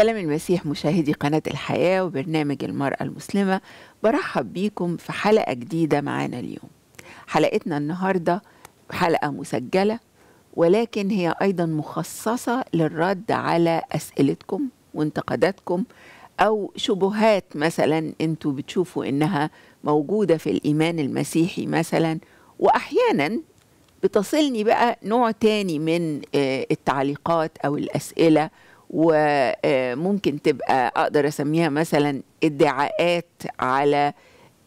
سلام المسيح مشاهدي قناة الحياة وبرنامج المرأة المسلمة برحب بيكم في حلقة جديدة معانا اليوم حلقتنا النهاردة حلقة مسجلة ولكن هي أيضا مخصصة للرد على أسئلتكم وانتقاداتكم أو شبهات مثلا أنتوا بتشوفوا إنها موجودة في الإيمان المسيحي مثلا وأحيانا بتصلني بقى نوع تاني من آه، التعليقات أو الأسئلة وممكن تبقى اقدر اسميها مثلا ادعاءات على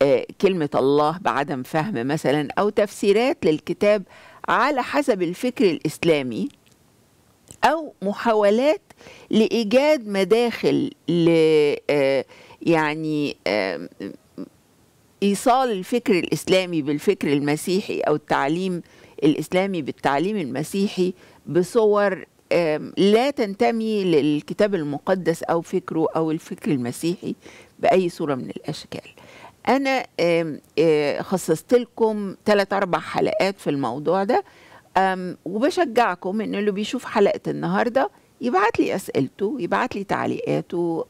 آه، كلمه الله بعدم فهم مثلا او تفسيرات للكتاب على حسب الفكر الاسلامي او محاولات لايجاد مداخل ل آه، يعني آه، ايصال الفكر الاسلامي بالفكر المسيحي او التعليم الاسلامي بالتعليم المسيحي بصور لا تنتمي للكتاب المقدس أو فكره أو الفكر المسيحي بأي صورة من الأشكال أنا خصصت لكم ثلاث أربع حلقات في الموضوع ده وبشجعكم إن اللي بيشوف حلقة النهاردة يبعت لي أسئلته يبعت لي تعليقاته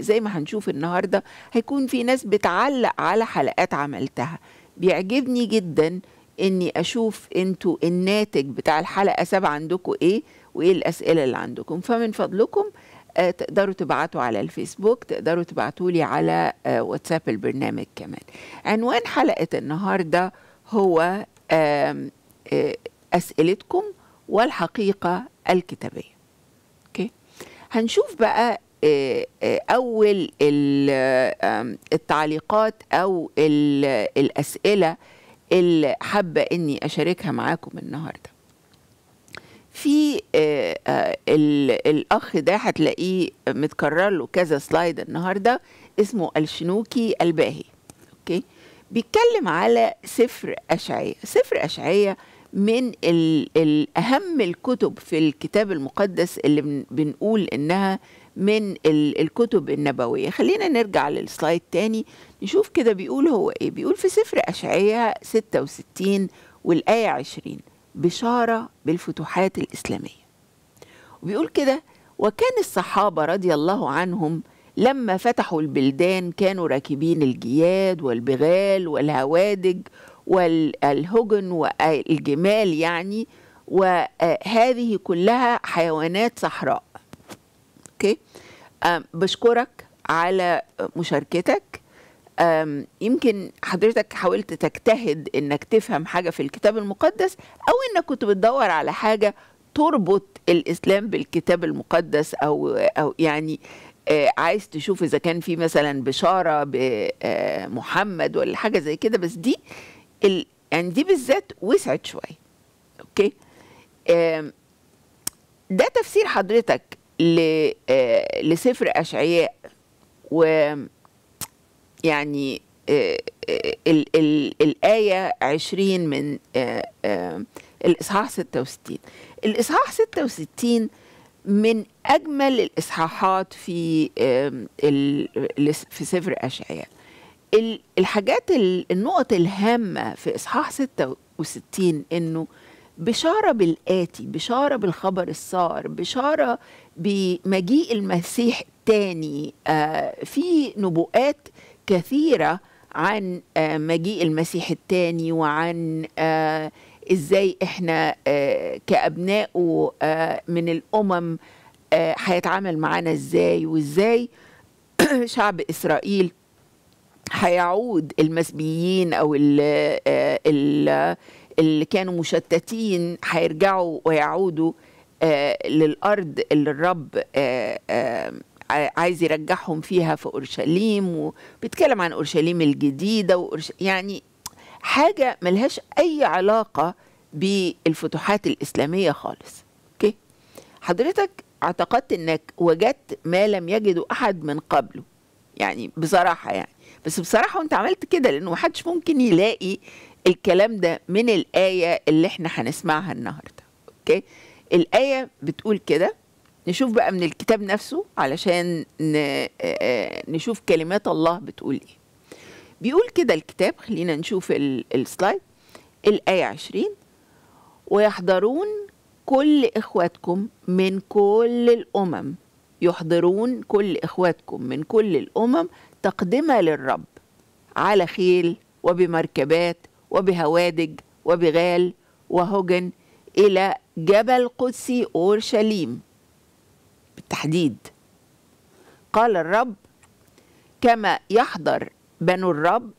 زي ما هنشوف النهاردة هيكون في ناس بتعلق على حلقات عملتها بيعجبني جدا اني اشوف انتوا الناتج بتاع الحلقه سبعة عندكم ايه وايه الاسئله اللي عندكم فمن فضلكم آه، تقدروا تبعتوا على الفيسبوك تقدروا تبعتوا لي على آه، واتساب البرنامج كمان عنوان حلقة النهاردة هو آه، أسئلتكم والحقيقة الكتابية أوكي هنشوف بقى أول التعليقات أو الأسئلة اللي حابة إني أشاركها معاكم النهاردة في آه، آه، الاخ ده هتلاقيه متكرر له كذا سلايد النهارده اسمه الشنوكي الباهي اوكي بيتكلم على سفر اشعياء سفر اشعياء من اهم الكتب في الكتاب المقدس اللي بنقول انها من الكتب النبويه خلينا نرجع للسلايد تاني نشوف كده بيقول هو ايه بيقول في سفر اشعياء 66 والايه 20 بشارة بالفتوحات الإسلامية وبيقول كده وكان الصحابة رضي الله عنهم لما فتحوا البلدان كانوا راكبين الجياد والبغال والهوادج والهجن والجمال يعني وهذه كلها حيوانات صحراء اوكي بشكرك على مشاركتك يمكن حضرتك حاولت تجتهد انك تفهم حاجه في الكتاب المقدس او انك كنت بتدور على حاجه تربط الاسلام بالكتاب المقدس او او يعني آه، عايز تشوف اذا كان في مثلا بشاره بمحمد آه، ولا حاجه زي كده بس دي ال يعني دي بالذات وسعت شويه اوكي ده تفسير حضرتك آه، لسفر اشعياء و يعني آه، آه، ال ال الآية 20 من آه، الإصحاح 66 الإصحاح 66 من أجمل الإصحاحات في في سفر أشعياء الحاجات النقط الهامة في إصحاح 66 إنه بشارة بالآتي بشارة بالخبر السار بشارة بمجيء المسيح التاني في نبوءات كثيرة عن آه، مجيء المسيح الثاني وعن آه، ازاي احنا آه، كابناء من الأمم هيتعامل معانا ازاي وازاي شعب إسرائيل هيعود المسبيين أو اللي كانوا مشتتين هيرجعوا ويعودوا للأرض اللي الرب عايز يرجعهم فيها في اورشليم وبيتكلم عن اورشليم الجديده وأورش... يعني حاجه ملهاش اي علاقه بالفتوحات الاسلاميه خالص اوكي حضرتك اعتقدت انك وجدت ما لم يجده احد من قبله يعني بصراحه يعني بس بصراحه وانت عملت كده لانه محدش ممكن يلاقي الكلام ده من الايه اللي احنا هنسمعها النهارده اوكي الايه بتقول كده نشوف بقى من الكتاب نفسه علشان آه، آه، نشوف كلمات الله بتقول ايه بيقول كده الكتاب خلينا نشوف السلايد الآية عشرين ويحضرون كل إخواتكم من كل الأمم يحضرون كل إخواتكم من كل الأمم تقدمة للرب على خيل وبمركبات وبهوادج وبغال وهجن إلى جبل قدسي أورشليم بالتحديد قال الرب كما يحضر بنو الرب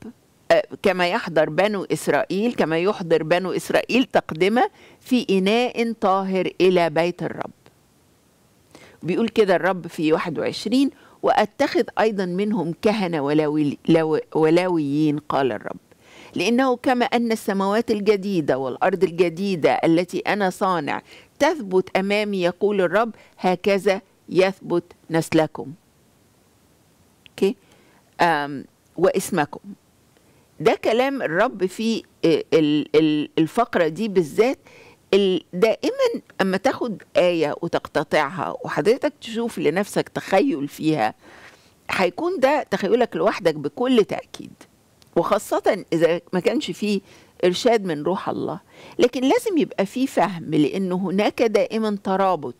آه، كما يحضر بنو إسرائيل كما يحضر بنو إسرائيل تقدمة في إناء طاهر إلى بيت الرب بيقول كده الرب في 21 وأتخذ أيضا منهم كهنة ولاويين قال الرب لأنه كما أن السماوات الجديدة والأرض الجديدة التي أنا صانع تثبت أمامي يقول الرب هكذا يثبت نسلكم okay. um, واسمكم ده كلام الرب في آه، الفقرة دي بالذات دائما اما تاخد آية وتقتطعها وحضرتك تشوف لنفسك تخيل فيها هيكون ده تخيلك لوحدك بكل تأكيد وخاصة إذا ما كانش فيه إرشاد من روح الله لكن لازم يبقى فيه فهم لأن هناك دائما ترابط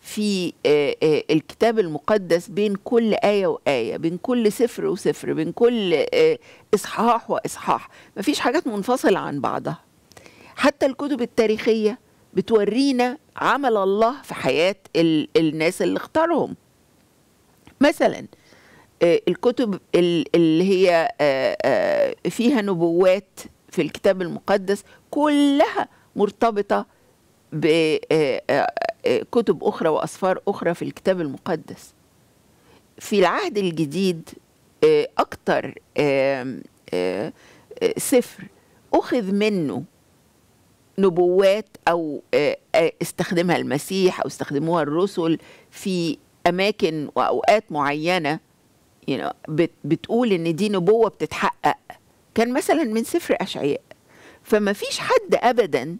في آه، آه، الكتاب المقدس بين كل آية وآية بين كل سفر وسفر بين كل آه، إصحاح وإصحاح مفيش حاجات منفصلة عن بعضها حتى الكتب التاريخية بتورينا عمل الله في حياة الناس اللي اختارهم مثلاً آه، الكتب اللي هي آه، آه، فيها نبوات في الكتاب المقدس كلها مرتبطة بكتب أخرى وأسفار أخرى في الكتاب المقدس في العهد الجديد أكتر سفر أخذ منه نبوات أو استخدمها المسيح أو استخدموها الرسل في أماكن وأوقات معينة بت بتقول ان دي نبوه بتتحقق كان مثلا من سفر اشعياء فما فيش حد ابدا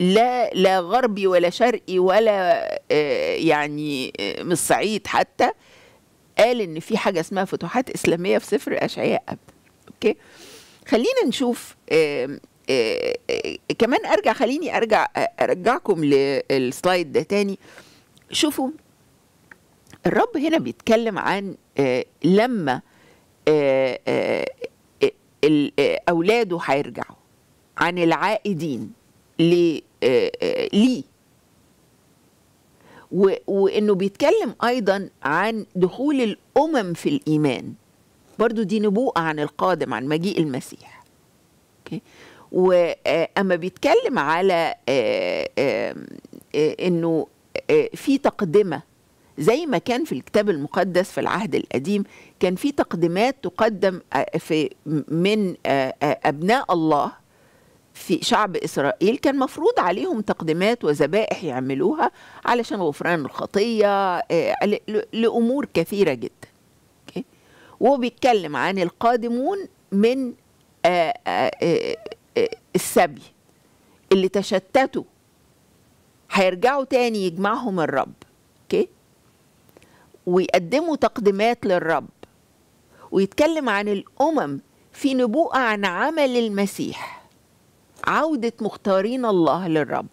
لا لا غربي ولا شرقي ولا آه، يعني آه، من الصعيد حتى قال ان في حاجه اسمها فتوحات اسلاميه في سفر اشعياء ابدا اوكي خلينا نشوف آه، كمان ارجع خليني ارجع ارجعكم للسلايد ده تاني شوفوا الرب هنا بيتكلم عن آه، لما آه، آه، اولاده هيرجعوا عن العائدين ليه وانه بيتكلم ايضا عن دخول الامم في الايمان برضو دي نبوءه عن القادم عن مجيء المسيح واما بيتكلم على انه في تقدمه زي ما كان في الكتاب المقدس في العهد القديم كان في تقديمات تقدم آه، في من آه، آه، ابناء الله في شعب اسرائيل كان مفروض عليهم تقديمات وذبائح يعملوها علشان غفران الخطيه لامور كثيره جدا وبيتكلم عن القادمون من السبي اللي تشتتوا هيرجعوا تاني يجمعهم الرب ويقدموا تقدمات للرب ويتكلم عن الامم في نبوءه عن عمل المسيح عوده مختارين الله للرب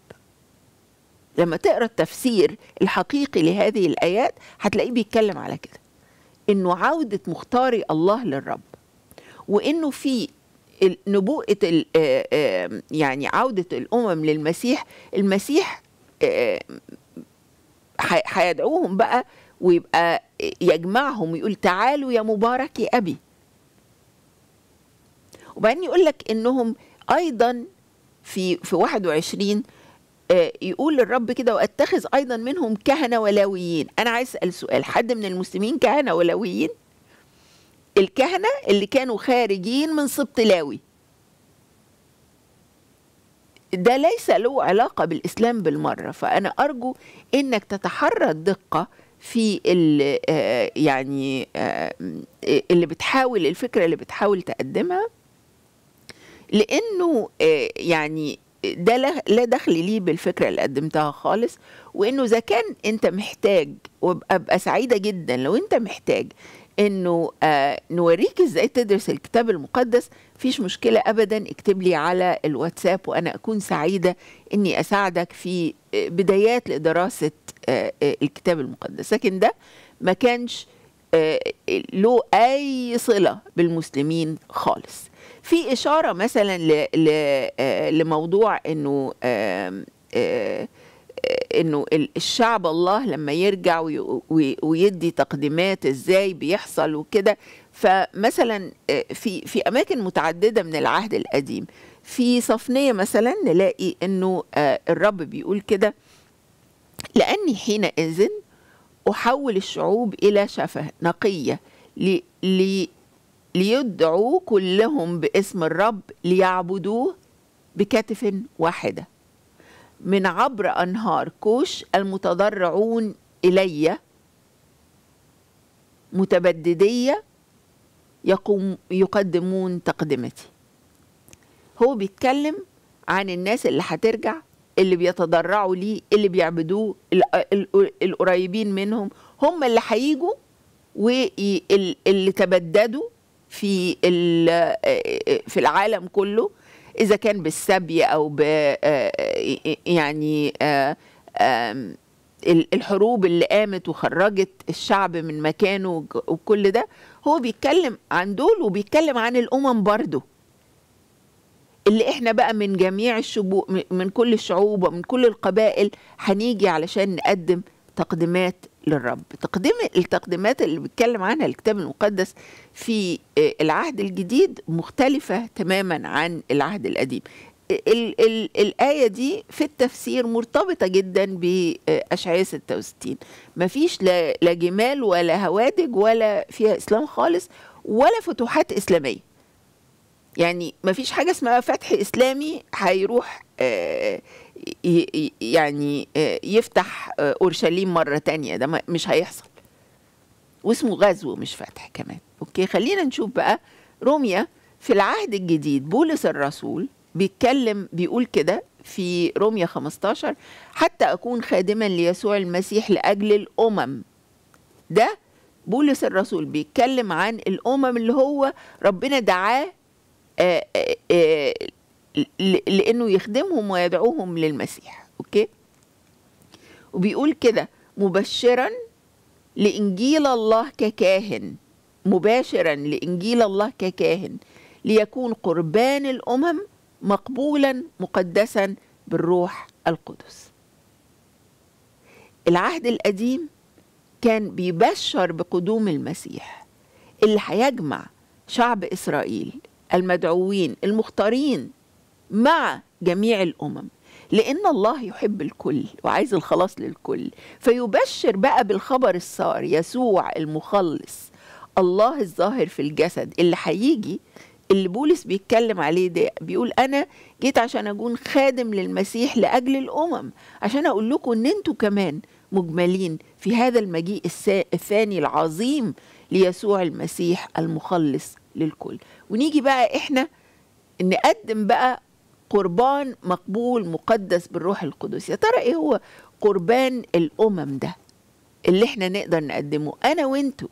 لما تقرا التفسير الحقيقي لهذه الايات هتلاقيه بيتكلم على كده انه عوده مختاري الله للرب وانه في نبوءه يعني عوده الامم للمسيح المسيح هيدعوهم بقى ويبقى يجمعهم ويقول تعالوا يا مبارك يا أبي وبعدين يقول لك إنهم أيضا في في 21 آه، يقول الرب كده واتخذ ايضا منهم كهنه ولاويين انا عايز اسال سؤال حد من المسلمين كهنه ولاويين الكهنه اللي كانوا خارجين من سبط لاوي ده ليس له علاقه بالاسلام بالمره فانا ارجو انك تتحرى الدقه في آه، يعني آه، اللي بتحاول الفكره اللي بتحاول تقدمها لانه آه، يعني ده لا دخل ليه بالفكره اللي قدمتها خالص وانه اذا كان انت محتاج وابقى سعيده جدا لو انت محتاج انه آه، نوريك ازاي تدرس الكتاب المقدس فيش مشكله ابدا اكتب لي على الواتساب وانا اكون سعيده اني اساعدك في آه، بدايات لدراسه آه، الكتاب المقدس لكن ده ما كانش له اي صله بالمسلمين خالص في اشاره مثلا لموضوع انه انه الشعب الله لما يرجع ويدي تقديمات ازاي بيحصل وكده فمثلا آه، في في اماكن متعدده من العهد القديم في صفنيه مثلا نلاقي انه آه، الرب بيقول كده لاني حينئذ احول الشعوب الى شفه نقيه لي لي ليدعوا كلهم باسم الرب ليعبدوه بكتف واحده من عبر أنهار كوش المتضرعون إلي متبددية يقوم يقدمون تقدمتي هو بيتكلم عن الناس اللي هترجع اللي بيتضرعوا ليه اللي بيعبدوه القريبين منهم هم اللي هيجوا واللي تبددوا في في العالم كله اذا كان بالسبي او ب آه، آه، آه، يعني الحروب اللي قامت وخرجت الشعب من مكانه وكل ده هو بيتكلم عن دول وبيتكلم عن الامم برضه اللي احنا بقى من جميع الشبو من كل الشعوب ومن كل القبائل هنيجي علشان نقدم تقديمات للرب تقديم التقديمات اللي بيتكلم عنها الكتاب المقدس في آه، العهد الجديد مختلفة تماما عن العهد القديم ال ال الآية دي في التفسير مرتبطة جدا بأشعياء 66 مفيش لا, لا جمال ولا هوادج ولا فيها إسلام خالص ولا فتوحات إسلامية يعني مفيش حاجة اسمها فتح إسلامي هيروح آه يعني آه، يفتح آه، اورشليم مره تانية ده مش هيحصل واسمه غزو مش فتح كمان اوكي خلينا نشوف بقى روميا في العهد الجديد بولس الرسول بيتكلم بيقول كده في روميا 15 حتى اكون خادما ليسوع المسيح لاجل الامم ده بولس الرسول بيتكلم عن الامم اللي هو ربنا دعاه آه، لانه يخدمهم ويدعوهم للمسيح اوكي وبيقول كده مبشرا لانجيل الله ككاهن مباشرا لانجيل الله ككاهن ليكون قربان الامم مقبولا مقدسا بالروح القدس العهد القديم كان بيبشر بقدوم المسيح اللي هيجمع شعب اسرائيل المدعوين المختارين مع جميع الامم لان الله يحب الكل وعايز الخلاص للكل فيبشر بقى بالخبر السار يسوع المخلص الله الظاهر في الجسد اللي هيجي اللي بولس بيتكلم عليه ده بيقول انا جيت عشان اكون خادم للمسيح لاجل الامم عشان اقول لكم ان انتوا كمان مجملين في هذا المجيء الثاني العظيم ليسوع المسيح المخلص للكل ونيجي بقى احنا نقدم بقى قربان مقبول مقدس بالروح القدس يا ترى ايه هو قربان الامم ده اللي احنا نقدر نقدمه انا وانتو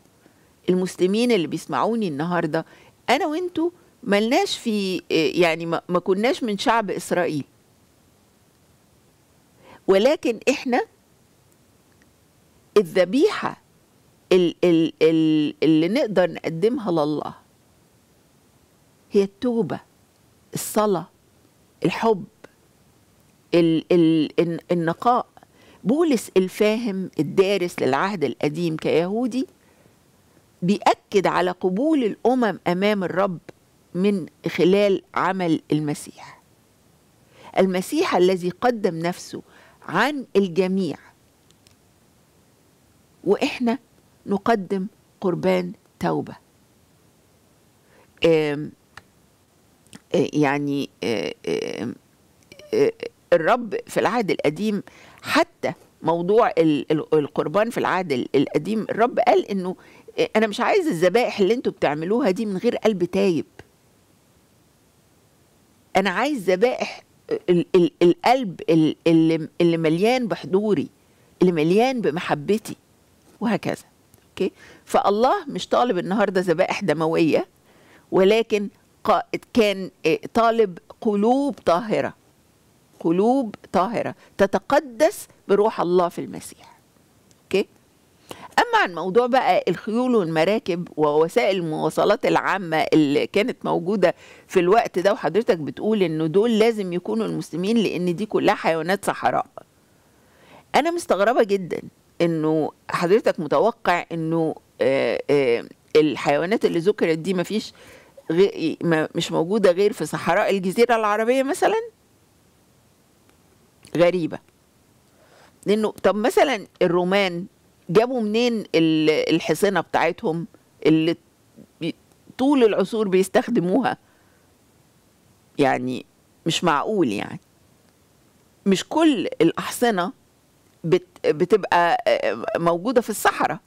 المسلمين اللي بيسمعوني النهارده انا وانتو ملناش في يعني ما كناش من شعب اسرائيل ولكن احنا الذبيحه اللي نقدر نقدمها لله هي التوبه الصلاه الحب ال ال النقاء بولس الفاهم الدارس للعهد القديم كيهودي بيأكد على قبول الأمم أمام الرب من خلال عمل المسيح المسيح الذي قدم نفسه عن الجميع وإحنا نقدم قربان توبة يعني آه، آه، آه، الرب في العهد القديم حتى موضوع القربان في العهد القديم الرب قال انه انا مش عايز الذبائح اللي انتوا بتعملوها دي من غير قلب تايب انا عايز ذبائح القلب اللي مليان بحضوري اللي مليان بمحبتي وهكذا اوكي فالله مش طالب النهارده ذبائح دمويه ولكن كان آه، طالب قلوب طاهرة قلوب طاهرة تتقدس بروح الله في المسيح أوكي أما عن موضوع بقى الخيول والمراكب ووسائل المواصلات العامة اللي كانت موجودة في الوقت ده وحضرتك بتقول إنه دول لازم يكونوا المسلمين لأن دي كلها حيوانات صحراء أنا مستغربة جدا إنه حضرتك متوقع إنه آه، آه، الحيوانات اللي ذكرت دي مفيش مش موجودة غير في صحراء الجزيرة العربية مثلا غريبة لأنه طب مثلا الرومان جابوا منين الحصينة بتاعتهم اللي طول العصور بيستخدموها يعني مش معقول يعني مش كل الأحصنة بتبقى آه، آه، موجودة في الصحراء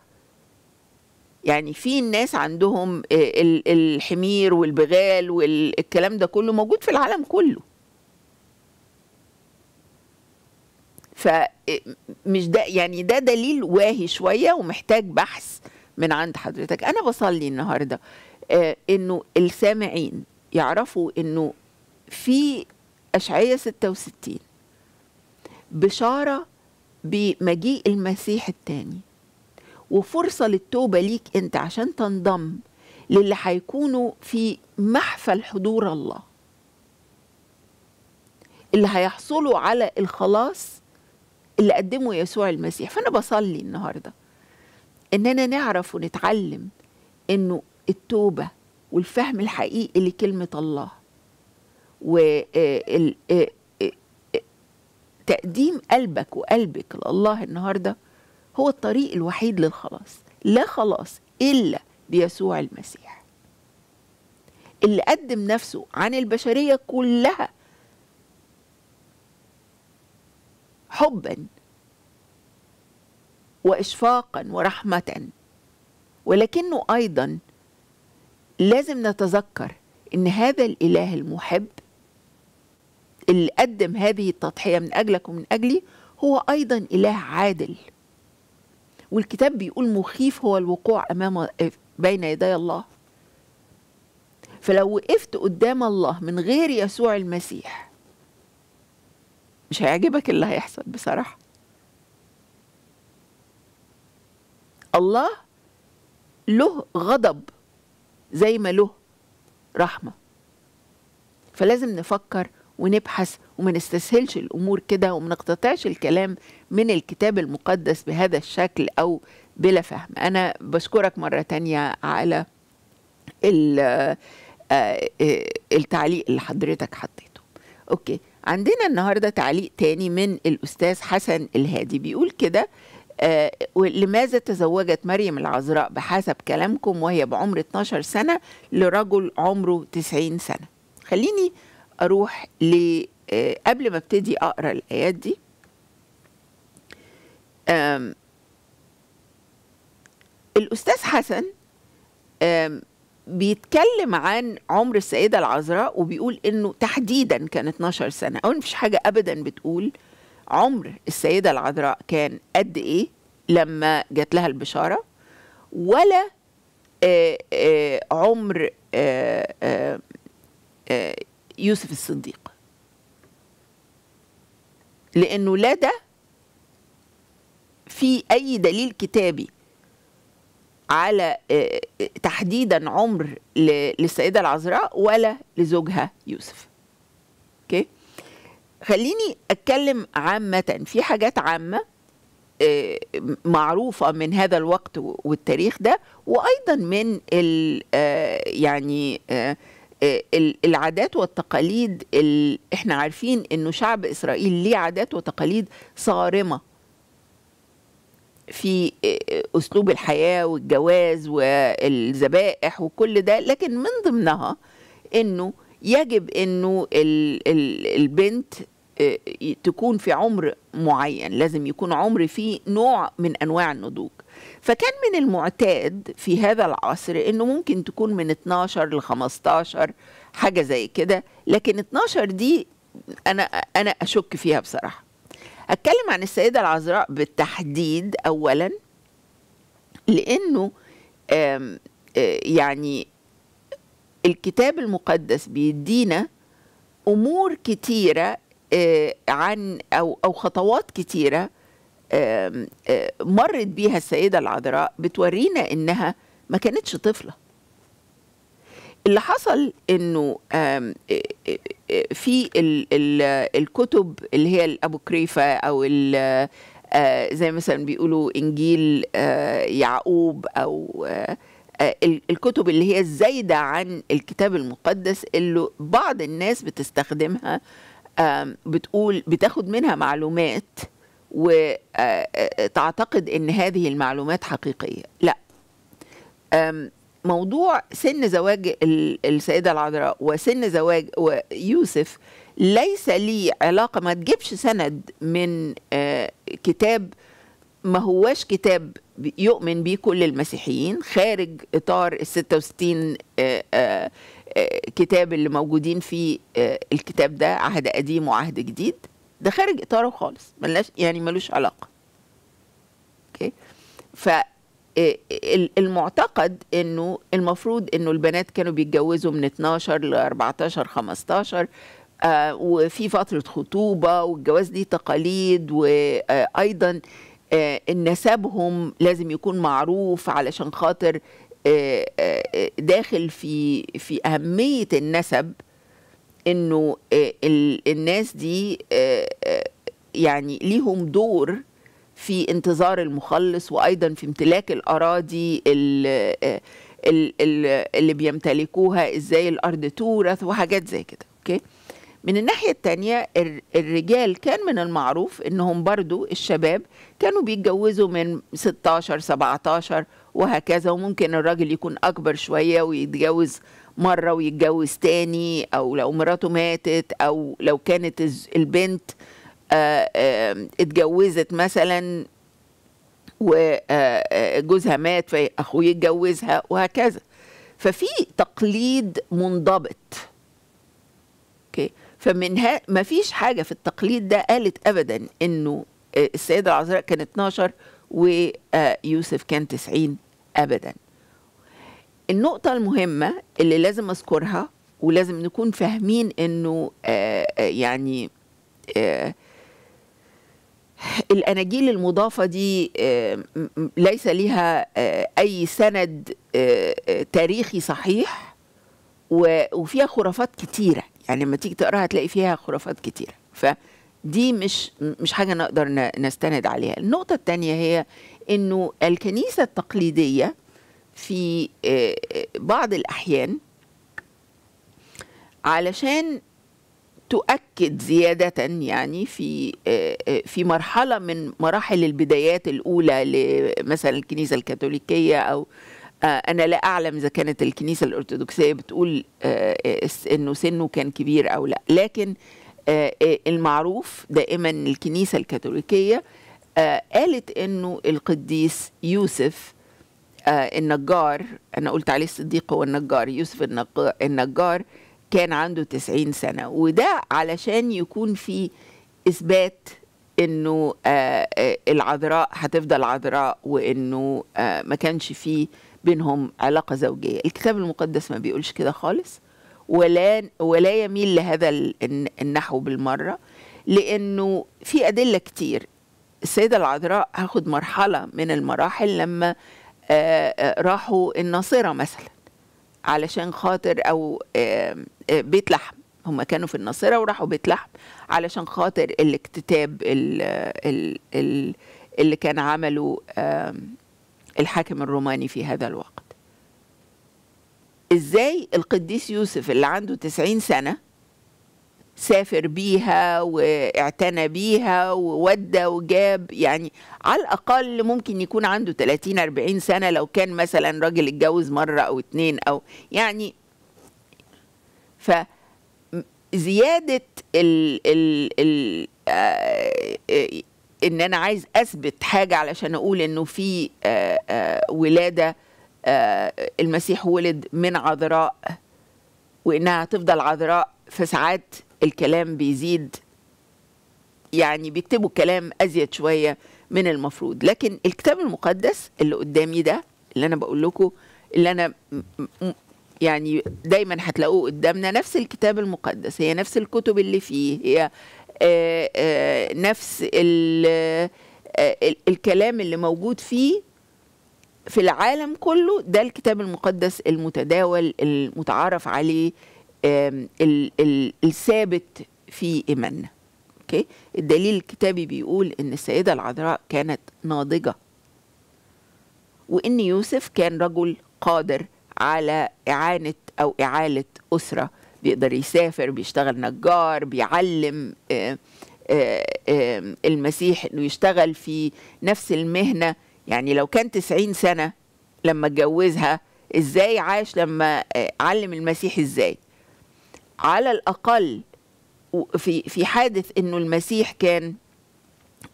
يعني في ناس عندهم آه، الحمير والبغال والكلام ده كله موجود في العالم كله فمش آه، ده يعني ده دليل واهي شويه ومحتاج بحث من عند حضرتك انا بصلي النهارده آه، انه السامعين يعرفوا انه في اشعياء 66 بشاره بمجيء المسيح الثاني وفرصة للتوبة ليك أنت عشان تنضم للي هيكونوا في محفل حضور الله اللي هيحصلوا على الخلاص اللي قدمه يسوع المسيح فأنا بصلي النهاردة إننا نعرف ونتعلم إنه التوبة والفهم الحقيقي لكلمة الله وتقديم آه، آه، آه، قلبك وقلبك لله النهارده هو الطريق الوحيد للخلاص لا خلاص إلا بيسوع المسيح اللي قدم نفسه عن البشرية كلها حبا وإشفاقا ورحمة ولكنه أيضا لازم نتذكر ان هذا الاله المحب اللي قدم هذه التضحيه من اجلك ومن اجلي هو ايضا اله عادل والكتاب بيقول مخيف هو الوقوع امام إيه، بين يدي الله فلو وقفت قدام الله من غير يسوع المسيح مش هيعجبك اللي هيحصل بصراحه الله له غضب زي ما له رحمه فلازم نفكر ونبحث وما نستسهلش الامور كده وما نقتطعش الكلام من الكتاب المقدس بهذا الشكل او بلا فهم انا بشكرك مره تانية على آه، آه، التعليق اللي حضرتك حطيته اوكي عندنا النهارده تعليق تاني من الاستاذ حسن الهادي بيقول كده آه لماذا تزوجت مريم العذراء بحسب كلامكم وهي بعمر 12 سنة لرجل عمره 90 سنة خليني أروح ل آه، قبل ما ابتدي اقرا الايات دي الاستاذ حسن بيتكلم عن عمر السيده العذراء وبيقول انه تحديدا كان 12 سنه او مفيش حاجه ابدا بتقول عمر السيده العذراء كان قد ايه لما جات لها البشاره ولا آه، آه، عمر يوسف الصديق لأنه لا ده في أي دليل كتابي على آه، آه، تحديدا عمر للسيدة العذراء ولا لزوجها يوسف اوكي خليني اتكلم عامة في حاجات عامة آه، معروفة من هذا الوقت والتاريخ ده وأيضا من ال يعني آه، العادات والتقاليد اللي احنا عارفين انه شعب اسرائيل ليه عادات وتقاليد صارمه في آه، اسلوب الحياه والجواز والذبائح وكل ده لكن من ضمنها انه يجب انه البنت آه، تكون في عمر معين لازم يكون عمر فيه نوع من انواع النضوج فكان من المعتاد في هذا العصر انه ممكن تكون من 12 ل 15 حاجه زي كده لكن 12 دي انا انا اشك فيها بصراحه اتكلم عن السيده العذراء بالتحديد اولا لانه آه، يعني الكتاب المقدس بيدينا امور كتيره آه، عن او او خطوات كتيره مرت بيها السيدة العذراء بتورينا إنها ما كانتش طفلة اللي حصل إنه في الكتب اللي هي الأبوكريفة أو زي مثلا بيقولوا إنجيل يعقوب أو الكتب اللي هي الزايدة عن الكتاب المقدس اللي بعض الناس بتستخدمها بتقول بتاخد منها معلومات وتعتقد آه، آه، ان هذه المعلومات حقيقيه لا موضوع سن زواج السيده العذراء وسن زواج يوسف ليس لي علاقه ما تجيبش سند من آه، كتاب ما هواش كتاب يؤمن به كل المسيحيين خارج اطار ال 66 كتاب اللي موجودين فيه الكتاب ده عهد قديم وعهد جديد ده خارج اطاره خالص ملاش يعني ملوش علاقه اوكي ف آه، المعتقد انه المفروض انه البنات كانوا بيتجوزوا من 12 ل 14 15 آه، وفي فتره خطوبه والجواز دي تقاليد وايضا آه، نسبهم لازم يكون معروف علشان خاطر داخل في في اهميه النسب انه آه، الناس دي آه، آه، يعني ليهم دور في انتظار المخلص وايضا في امتلاك الاراضي اللي بيمتلكوها ازاي الارض تورث وحاجات زي كده اوكي من الناحية التانية الرجال كان من المعروف انهم برضو الشباب كانوا بيتجوزوا من 16 17 وهكذا وممكن الراجل يكون أكبر شوية ويتجوز مرة ويتجوز تاني أو لو مراته ماتت أو لو كانت البنت آه، آه، اتجوزت مثلا وجوزها آه، مات فأخوه يتجوزها وهكذا ففي تقليد منضبط اوكي فمن ما فيش حاجه في التقليد ده قالت ابدا انه السيده العذراء كانت 12 ويوسف كان 90 ابدا النقطة المهمة اللي لازم أذكرها ولازم نكون فاهمين إنه آه، آه، يعني آه، الأناجيل المضافة دي ليس لها أي سند تاريخي صحيح وفيها خرافات كتيرة يعني لما تيجي تقراها تلاقي فيها خرافات كتيرة ف دي مش مش حاجه نقدر نستند عليها النقطه الثانيه هي انه الكنيسه التقليديه في آه، بعض الاحيان علشان تؤكد زيادة يعني في آه، آه، في مرحلة من مراحل البدايات الأولى لمثلا الكنيسة الكاثوليكية أو أنا لا أعلم إذا كانت الكنيسة الأرثوذكسية بتقول إنه سنه كان كبير أو لا لكن آه، آه، المعروف دائما الكنيسة الكاثوليكية آه، قالت أنه القديس يوسف النجار أنا قلت عليه الصديق هو النجار يوسف النجار كان عنده تسعين سنة وده علشان يكون في إثبات انه العذراء هتفضل عذراء وانه ما كانش فيه بينهم علاقه زوجيه الكتاب المقدس ما بيقولش كده خالص ولا ولا يميل لهذا النحو بالمره لانه في ادله كتير السيده العذراء هاخد مرحله من المراحل لما آه، آه، راحوا الناصره مثلا علشان خاطر او آه، بيت لحم هم كانوا في الناصره وراحوا بيت لحم علشان خاطر الاكتتاب اللي كان عمله الحاكم الروماني في هذا الوقت ازاي القديس يوسف اللي عنده 90 سنه سافر بيها واعتنى بيها وودى وجاب يعني على الاقل ممكن يكون عنده 30 40 سنه لو كان مثلا راجل اتجوز مره او اتنين او يعني ف زياده ال ال ال آه، آه، ان انا عايز اثبت حاجه علشان اقول انه في آه، ولاده آه، المسيح ولد من عذراء وانها هتفضل عذراء فساعات الكلام بيزيد يعني بيكتبوا كلام ازيد شويه من المفروض لكن الكتاب المقدس اللي قدامي ده اللي انا بقول لكم اللي انا يعني دايما هتلاقوه قدامنا نفس الكتاب المقدس هي نفس الكتب اللي فيه هي آآ آه، آآ آه، نفس الكلام اللي موجود فيه في العالم كله ده الكتاب المقدس المتداول المتعارف عليه الثابت في ايماننا اوكي الدليل الكتابي بيقول ان السيده العذراء كانت ناضجه وان يوسف كان رجل قادر على اعانه او اعاله اسره بيقدر يسافر بيشتغل نجار بيعلم آآ آه، آآ آه، المسيح انه يشتغل في نفس المهنه يعني لو كان 90 سنة لما اتجوزها ازاي عاش لما آه، علم المسيح ازاي على الأقل في في حادث انه المسيح كان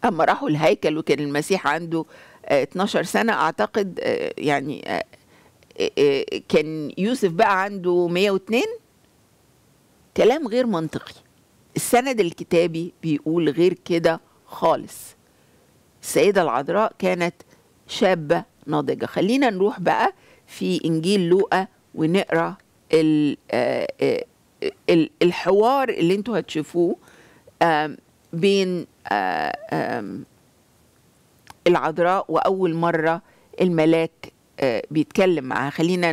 اما راحوا الهيكل وكان المسيح عنده 12 آه، سنة اعتقد آه، يعني كان يوسف بقى عنده 102 كلام غير منطقي السند الكتابي بيقول غير كده خالص السيدة العذراء كانت شابة ناضجة خلينا نروح بقى في إنجيل لوقا ونقرأ آه، آه، الحوار اللي انتوا هتشوفوه بين آه، العذراء وأول مرة الملاك بيتكلم معاها خلينا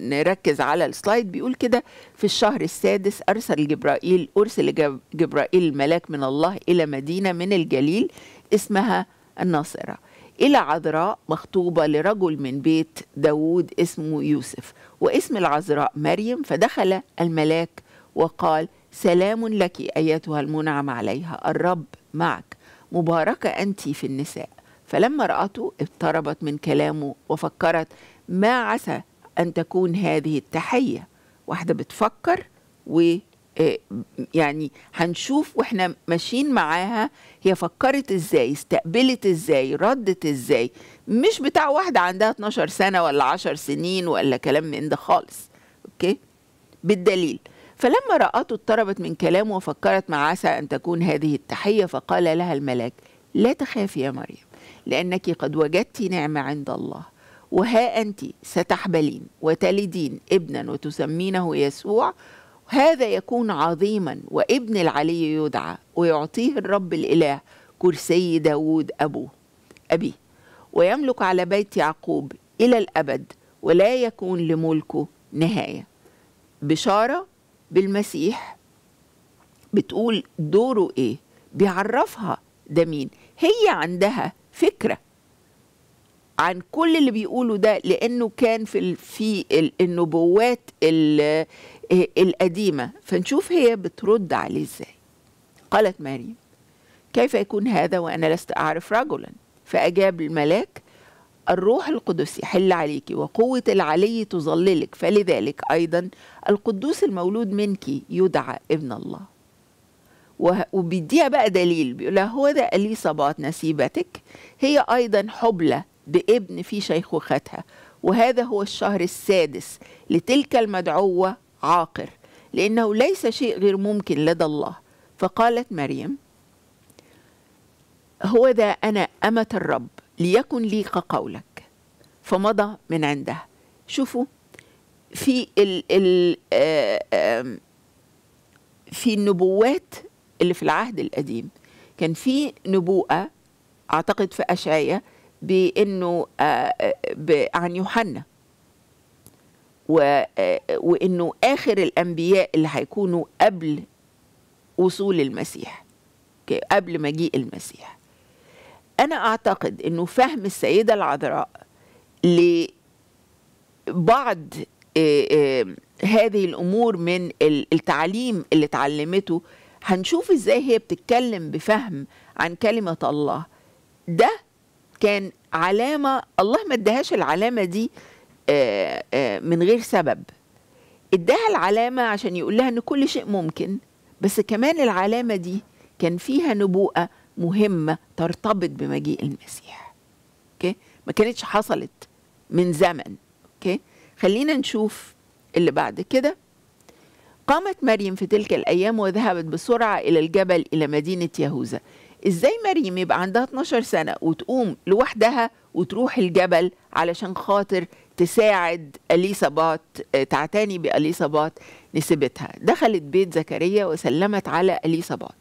نركز على السلايد بيقول كده في الشهر السادس أرسل جبرائيل أرسل جبرائيل الملاك من الله إلى مدينة من الجليل اسمها الناصرة إلى عذراء مخطوبة لرجل من بيت داوود اسمه يوسف واسم العذراء مريم فدخل الملاك وقال سلام لك أيتها المنعم عليها الرب معك مباركة أنت في النساء فلما رأته اضطربت من كلامه وفكرت ما عسى أن تكون هذه التحية واحدة بتفكر و آه، يعني هنشوف واحنا ماشيين معاها هي فكرت ازاي استقبلت ازاي ردت ازاي مش بتاع واحدة عندها 12 سنة ولا 10 سنين ولا كلام من ده خالص اوكي بالدليل فلما رأته اضطربت من كلامه وفكرت ما عسى أن تكون هذه التحية فقال لها الملاك لا تخافي يا مريم لأنك قد وجدت نعمة عند الله وها أنت ستحبلين وتلدين ابنا وتسمينه يسوع هذا يكون عظيما وابن العلي يدعى ويعطيه الرب الإله كرسي داود أبوه أبيه ويملك على بيت يعقوب إلى الأبد ولا يكون لملكه نهاية بشارة بالمسيح بتقول دوره إيه بيعرفها ده مين هي عندها فكرة عن كل اللي بيقوله ده لأنه كان في في النبوات القديمة فنشوف هي بترد عليه ازاي قالت مريم كيف يكون هذا وأنا لست أعرف رجلا فأجاب الملاك الروح القدس يحل عليك وقوة العلي تظللك فلذلك أيضا القدوس المولود منك يدعى ابن الله وبيديها بقى دليل بيقول هو ده إليصابات نسيبتك هي أيضا حبلى بابن في شيخوختها وهذا هو الشهر السادس لتلك المدعوة عاقر لأنه ليس شيء غير ممكن لدى الله فقالت مريم هو ذا أنا أمة الرب ليكن لي كقولك فمضى من عندها شوفوا في ال ال في النبوات اللي في العهد القديم كان في نبوءة أعتقد في أشعية بأنه عن يوحنا و... آه، وانه اخر الانبياء اللي هيكونوا قبل وصول المسيح قبل مجيء المسيح انا اعتقد انه فهم السيده العذراء لبعض آه، آه، هذه الامور من التعليم اللي اتعلمته هنشوف ازاي هي بتتكلم بفهم عن كلمه الله ده كان علامه الله ما ادهاش العلامه دي آه، آه، من غير سبب اداها العلامة عشان يقول لها ان كل شيء ممكن بس كمان العلامة دي كان فيها نبوءة مهمة ترتبط بمجيء المسيح اوكي ما كانتش حصلت من زمن اوكي خلينا نشوف اللي بعد كده قامت مريم في تلك الأيام وذهبت بسرعة إلى الجبل إلى مدينة يهوذا إزاي مريم يبقى عندها 12 سنة وتقوم لوحدها وتروح الجبل علشان خاطر تساعد اليصابات آه، تعتني باليصابات نسبتها دخلت بيت زكريا وسلمت على اليصابات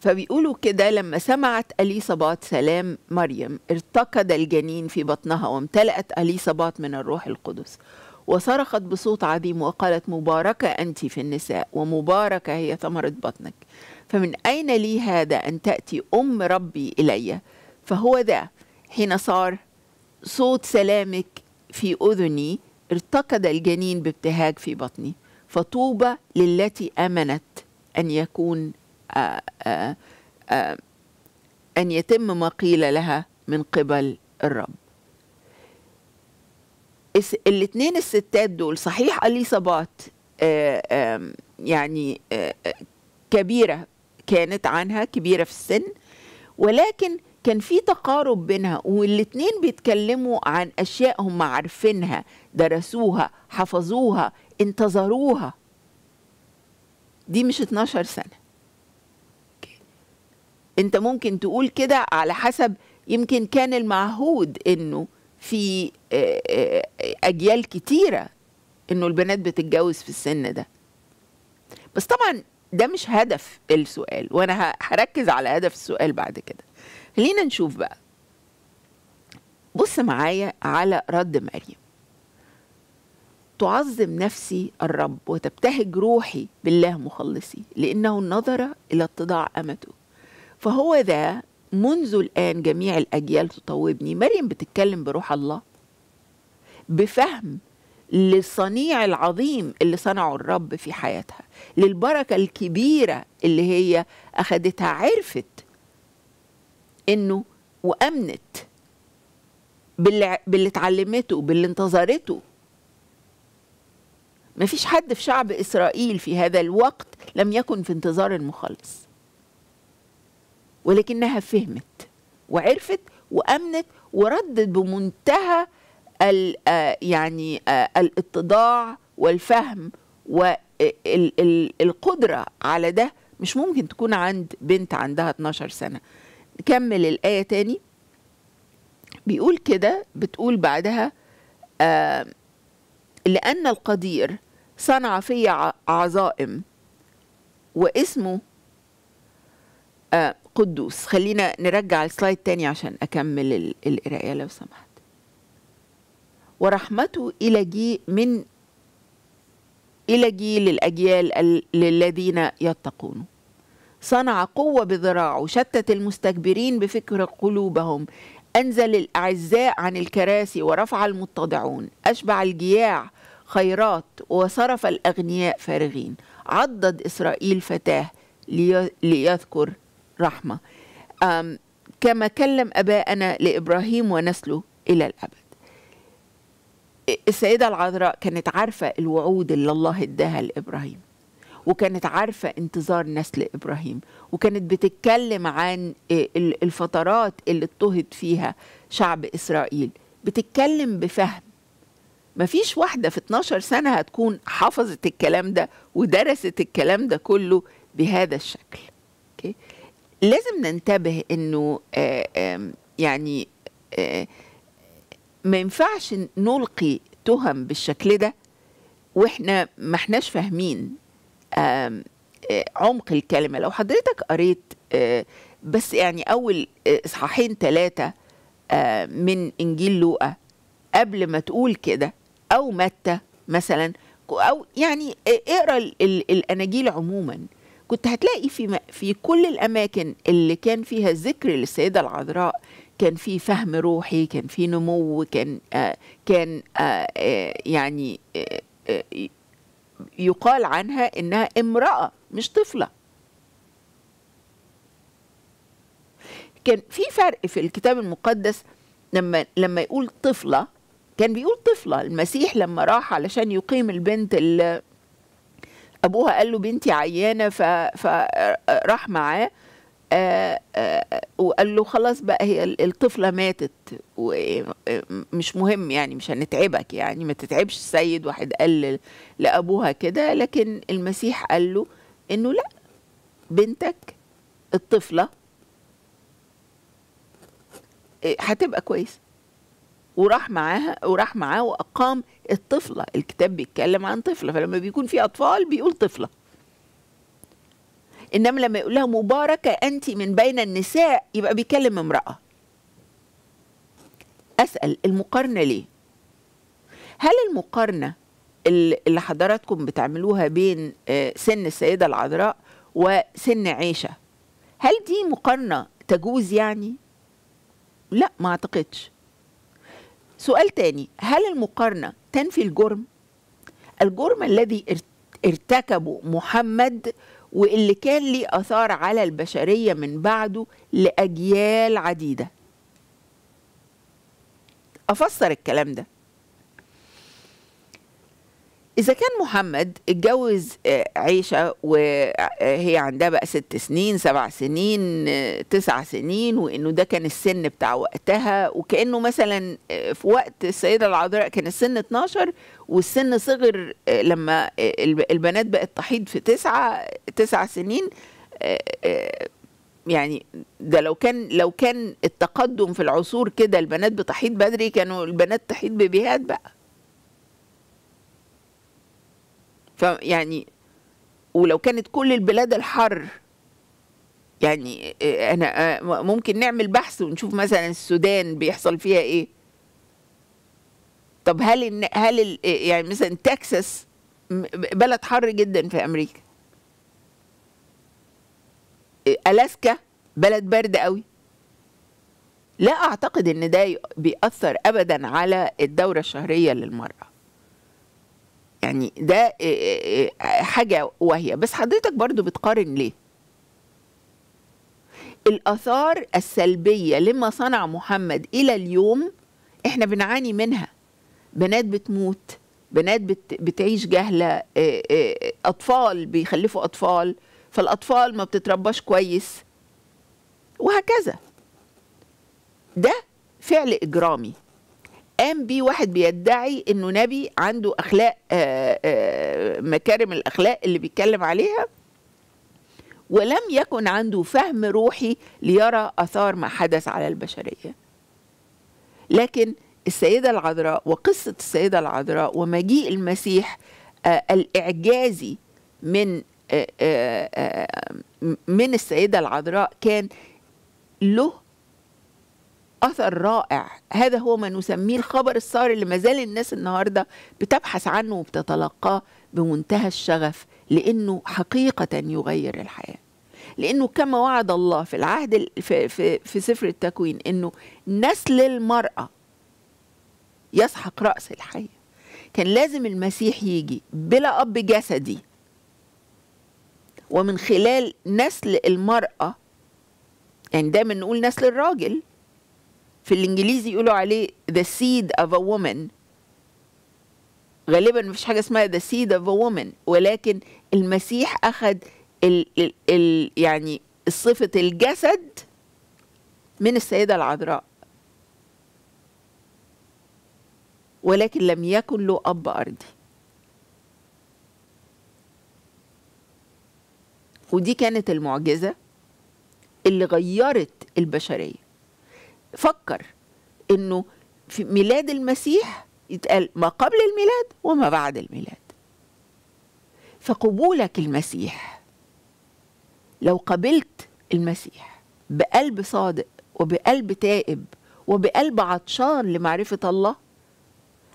فبيقولوا كده لما سمعت اليصابات سلام مريم ارتقد الجنين في بطنها وامتلأت اليصابات من الروح القدس وصرخت بصوت عظيم وقالت مباركة أنت في النساء ومباركة هي ثمرة بطنك فمن أين لي هذا أن تأتي أم ربي إلي فهو ذا حين صار صوت سلامك في أذني ارتقد الجنين بابتهاج في بطني فطوبى للتي امنت ان يكون آآ آه، آآ آه، آآ آه، ان يتم ما قيل لها من قبل الرب الاثنين الستات دول صحيح اليصابات يعني كبيره كانت عنها كبيره في السن ولكن كان في تقارب بينها والاتنين بيتكلموا عن أشياء هم عارفينها درسوها حفظوها انتظروها دي مش 12 سنة انت ممكن تقول كده على حسب يمكن كان المعهود انه في اجيال كتيره انه البنات بتتجوز في السن ده بس طبعا ده مش هدف السؤال وانا هركز على هدف السؤال بعد كده خلينا نشوف بقى بص معايا على رد مريم تعظم نفسي الرب وتبتهج روحي بالله مخلصي لأنه نظر إلى اتضاع أمته فهو ذا منذ الآن جميع الأجيال تطوبني مريم بتتكلم بروح الله بفهم للصنيع العظيم اللي صنعه الرب في حياتها للبركة الكبيرة اللي هي اخذتها عرفت انه وامنت باللي باللي اتعلمته باللي انتظرته ما فيش حد في شعب اسرائيل في هذا الوقت لم يكن في انتظار المخلص ولكنها فهمت وعرفت وامنت وردت بمنتهى الـ آه، يعني آه، الاتضاع والفهم والقدره على ده مش ممكن تكون عند بنت عندها 12 سنه كمل الآية تاني بيقول كده بتقول بعدها آه لأن القدير صنع في عظائم واسمه آه قدوس خلينا نرجع السلايد تاني عشان أكمل القراية لو سمحت ورحمته إلى جي من إلى جيل الأجيال الذين يتقونه صنع قوة بذراعه شتت المستكبرين بفكر قلوبهم أنزل الأعزاء عن الكراسي ورفع المتضعون أشبع الجياع خيرات وصرف الأغنياء فارغين عضد إسرائيل فتاه ليذكر رحمة كما كلم أباءنا لإبراهيم ونسله إلى الأبد السيدة العذراء كانت عارفة الوعود اللي الله اداها لإبراهيم وكانت عارفة انتظار نسل إبراهيم وكانت بتتكلم عن آه، الفترات اللي اضطهد فيها شعب إسرائيل بتتكلم بفهم مفيش واحدة في 12 سنة هتكون حفظت الكلام ده ودرست الكلام ده كله بهذا الشكل okay. لازم ننتبه انه آه، يعني آه، ما ينفعش نلقي تهم بالشكل ده واحنا ما احناش فاهمين آه، عمق الكلمة لو حضرتك قريت آه، بس يعني أول آه، إصحاحين ثلاثة من إنجيل لوقا قبل ما تقول كده أو متى مثلا أو يعني اقرا الأناجيل عموما كنت هتلاقي في في كل الأماكن اللي كان فيها ذكر للسيدة العذراء كان في فهم روحي كان في نمو كان كان يعني يقال عنها انها امراه مش طفله كان في فرق في الكتاب المقدس لما لما يقول طفله كان بيقول طفله المسيح لما راح علشان يقيم البنت اللي ابوها قال له بنتي عيانه فراح معاه وقال له خلاص بقى هي الطفلة ماتت ومش مهم يعني مش هنتعبك يعني ما تتعبش السيد واحد قال لأبوها كده لكن المسيح قال له إنه لأ بنتك الطفلة إيه، هتبقى كويسة وراح معاها وراح معاه وأقام الطفلة الكتاب بيتكلم عن طفلة فلما بيكون في أطفال بيقول طفلة انما لما يقول لها مباركه انت من بين النساء يبقى بيكلم امراه اسال المقارنه ليه هل المقارنه اللي حضراتكم بتعملوها بين آه، سن السيده العذراء وسن عيشه هل دي مقارنه تجوز يعني لا ما اعتقدش سؤال تاني هل المقارنه تنفي الجرم الجرم الذي ارتكبه محمد واللي كان ليه اثار على البشريه من بعده لاجيال عديده افسر الكلام ده إذا كان محمد اتجوز آه، عيشة وهي عندها بقى ست سنين سبع سنين آه، تسع سنين وإنه ده كان السن بتاع وقتها وكأنه مثلا آه، في وقت السيدة العذراء كان السن 12 والسن صغر لما البنات بقت تحيض في تسعة تسع سنين يعني ده لو كان لو كان التقدم في العصور كده البنات بتحيض بدري كانوا البنات تحيض ببيهات بقى فيعني ولو كانت كل البلاد الحر يعني انا آه، آه، ممكن نعمل بحث ونشوف مثلا السودان بيحصل فيها ايه طب هل هل آه، يعني مثلا تكساس بلد حر جدا في امريكا الاسكا بلد برد قوي لا اعتقد ان ده بيأثر ابدا على الدوره الشهريه للمراه يعني ده آه، آه، آه، حاجة وهي بس حضرتك برضو بتقارن ليه الآثار السلبية لما صنع محمد إلى اليوم إحنا بنعاني منها بنات بتموت بنات بت بتعيش جهلة أطفال بيخلفوا أطفال فالأطفال ما بتترباش كويس وهكذا ده فعل إجرامي قام بيه واحد بيدعي انه نبي عنده اخلاق آه، آه، مكارم الاخلاق اللي بيتكلم عليها ولم يكن عنده فهم روحي ليرى اثار ما حدث على البشريه لكن السيده العذراء وقصه السيده العذراء ومجيء المسيح آه، الاعجازي من من السيده العذراء كان له اثر رائع هذا هو ما نسميه الخبر السار اللي مازال الناس النهارده بتبحث عنه وبتتلقاه بمنتهى الشغف لانه حقيقه يغير الحياه لانه كما وعد الله في العهد في, في, في سفر التكوين انه نسل المراه يسحق راس الحيه كان لازم المسيح يجي بلا اب جسدي ومن خلال نسل المراه يعني دايما نقول نسل الراجل في الانجليزي يقولوا عليه the seed of a woman غالبا مفيش حاجه اسمها the seed of a woman ولكن المسيح اخذ ال ال ال يعني صفه الجسد من السيده العذراء ولكن لم يكن له اب ارضي ودي كانت المعجزه اللي غيرت البشريه فكر انه في ميلاد المسيح يتقال ما قبل الميلاد وما بعد الميلاد فقبولك المسيح لو قبلت المسيح بقلب صادق وبقلب تائب وبقلب عطشان لمعرفة الله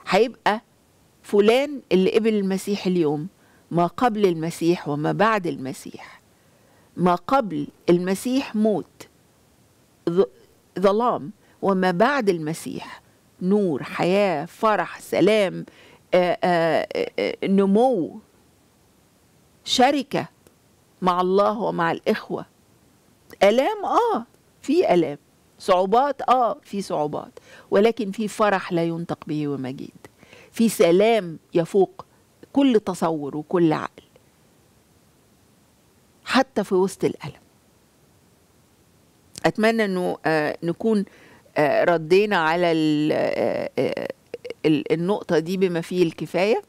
هيبقى فلان اللي قبل المسيح اليوم ما قبل المسيح وما بعد المسيح ما قبل المسيح موت ظلام وما بعد المسيح نور حياه فرح سلام آآ آه، آآ آه، آه، نمو شركه مع الله ومع الاخوه الام اه في الام صعوبات اه في صعوبات ولكن في فرح لا ينطق به ومجيد في سلام يفوق كل تصور وكل عقل حتى في وسط الالم اتمنى انه آه، نكون آه، ردينا على آه، النقطه دي بما فيه الكفايه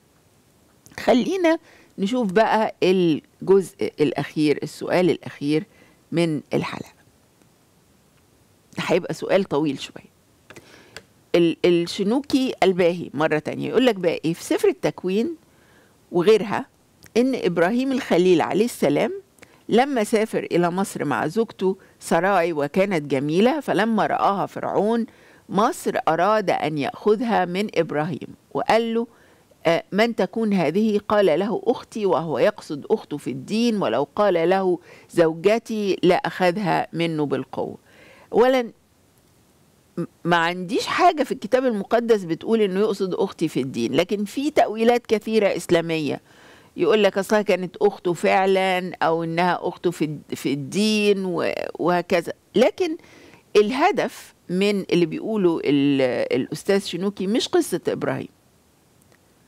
خلينا نشوف بقى الجزء الاخير السؤال الاخير من الحلقه هيبقى سؤال طويل شويه الشنوكي الباهي مرة تانية يقول لك بقى إيه في سفر التكوين وغيرها إن إبراهيم الخليل عليه السلام لما سافر إلى مصر مع زوجته سراي وكانت جميلة فلما رآها فرعون مصر أراد أن يأخذها من إبراهيم وقال له آه، من تكون هذه قال له أختي وهو يقصد أخته في الدين ولو قال له زوجتي لأخذها منه بالقوة أولا ما عنديش حاجة في الكتاب المقدس بتقول إنه يقصد أختي في الدين لكن في تأويلات كثيرة إسلامية يقول لك اصلها كانت اخته فعلا او انها اخته في في الدين وهكذا لكن الهدف من اللي بيقوله الاستاذ شنوكي مش قصه ابراهيم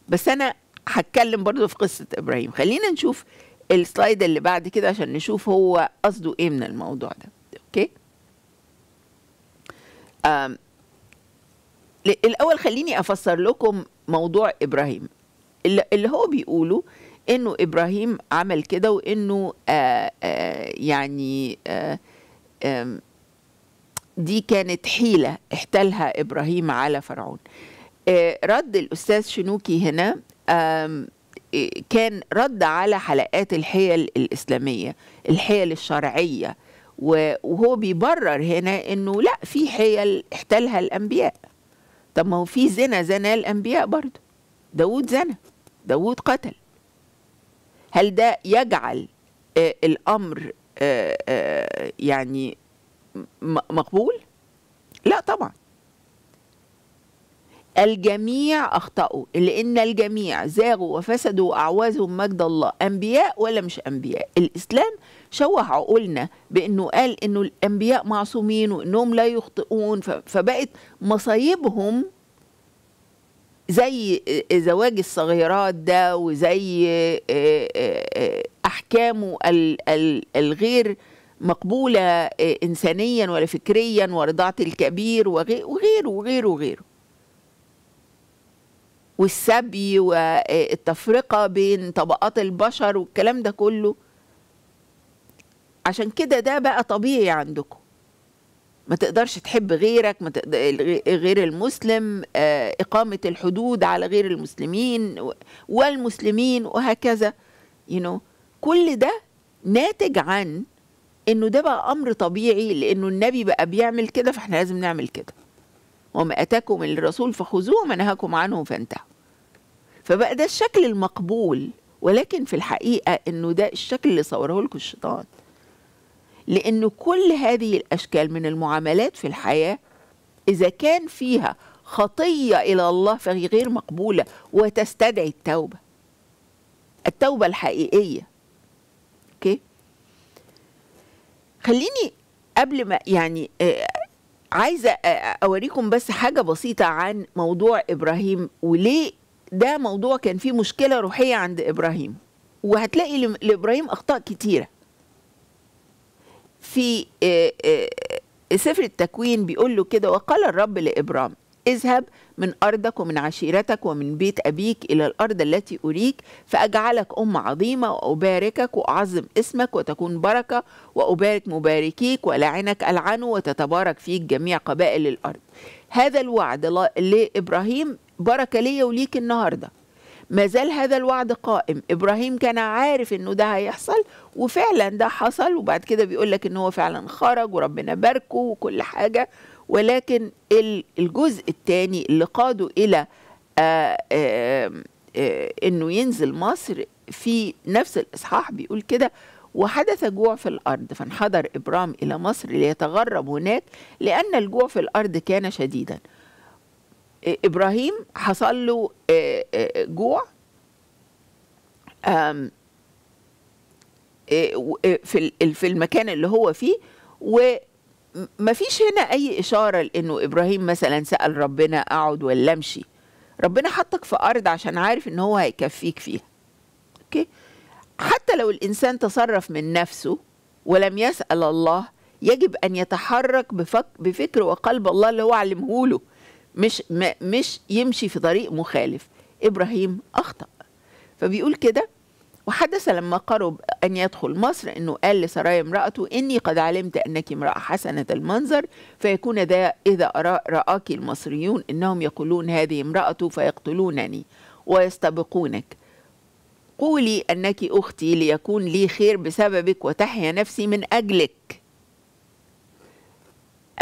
بس انا هتكلم برضو في قصه ابراهيم خلينا نشوف السلايد اللي بعد كده عشان نشوف هو قصده ايه من الموضوع ده اوكي الاول خليني افسر لكم موضوع ابراهيم اللي هو بيقوله انه ابراهيم عمل كده وانه آه، آه، يعني آه، دي كانت حيله احتلها ابراهيم على فرعون رد الاستاذ شنوكي هنا كان رد على حلقات الحيل الاسلاميه الحيل الشرعيه وهو بيبرر هنا انه لا في حيل احتلها الانبياء طب ما هو في زنا زنا الانبياء برضه داود زنا داود قتل هل ده يجعل آه، الامر آه، آه، يعني مقبول لا طبعا الجميع أخطأوا لأن الجميع زاغوا وفسدوا وأعوزوا مجد الله أنبياء ولا مش أنبياء الإسلام شوه عقولنا بأنه قال أنه الأنبياء معصومين وأنهم لا يخطئون فبقت مصايبهم زي زواج الصغيرات ده وزي آه، آه، آه، احكامه الغير مقبوله انسانيا ولا فكريا ورضاعه الكبير وغيره وغيره وغيره وغير والسبي والتفرقه بين طبقات البشر والكلام ده كله عشان كده ده بقى طبيعي عندكم ما تقدرش تحب غيرك ما تقدر غير المسلم آه، إقامة الحدود على غير المسلمين والمسلمين وهكذا you know. كل ده ناتج عن انه ده بقى امر طبيعي لانه النبي بقى بيعمل كده فاحنا لازم نعمل كده وما اتاكم الرسول فخذوه وما نهاكم عنه فانتهوا فبقى ده الشكل المقبول ولكن في الحقيقه انه ده الشكل اللي صوره لكم الشيطان لأن كل هذه الأشكال من المعاملات في الحياة إذا كان فيها خطية إلى الله فهي غير مقبولة وتستدعي التوبة التوبة الحقيقية أوكي خليني قبل ما يعني آه، عايزة آه، أوريكم بس حاجة بسيطة عن موضوع إبراهيم وليه ده موضوع كان فيه مشكلة روحية عند إبراهيم وهتلاقي لإبراهيم أخطاء كتيرة في آه، آه، سفر التكوين بيقول له كده وقال الرب لابرام اذهب من أرضك ومن عشيرتك ومن بيت أبيك إلى الأرض التي أريك فأجعلك أم عظيمة وأباركك وأعظم اسمك وتكون بركة وأبارك مباركيك ولعنك ألعنه وتتبارك فيك جميع قبائل الأرض هذا الوعد لإبراهيم بركة ليا وليك النهارده ما زال هذا الوعد قائم ابراهيم كان عارف انه ده هيحصل وفعلا ده حصل وبعد كده بيقول لك ان هو فعلا خرج وربنا باركه وكل حاجه ولكن الجزء الثاني اللي قاده الى آآ آه، آآ آه، آه، انه ينزل مصر في نفس الاصحاح بيقول كده وحدث جوع في الارض فانحدر ابرام الى مصر ليتغرب هناك لان الجوع في الارض كان شديدا ابراهيم حصل له آه، آه، جوع آه، في المكان اللي هو فيه وما فيش هنا اي اشاره لانه ابراهيم مثلا سال ربنا اقعد ولا امشي ربنا حطك في ارض عشان عارف ان هو هيكفيك فيها اوكي حتى لو الانسان تصرف من نفسه ولم يسال الله يجب ان يتحرك بفك بفكر وقلب الله اللي هو علمه له مش مش يمشي في طريق مخالف ابراهيم اخطا فبيقول كده وحدث لما قرب أن يدخل مصر أنه قال لسرايا امرأته إني قد علمت أنك امرأة حسنة المنظر فيكون ذا إذا رآك المصريون إنهم يقولون هذه امرأته فيقتلونني ويستبقونك قولي أنك أختي ليكون لي خير بسببك وتحيا نفسي من أجلك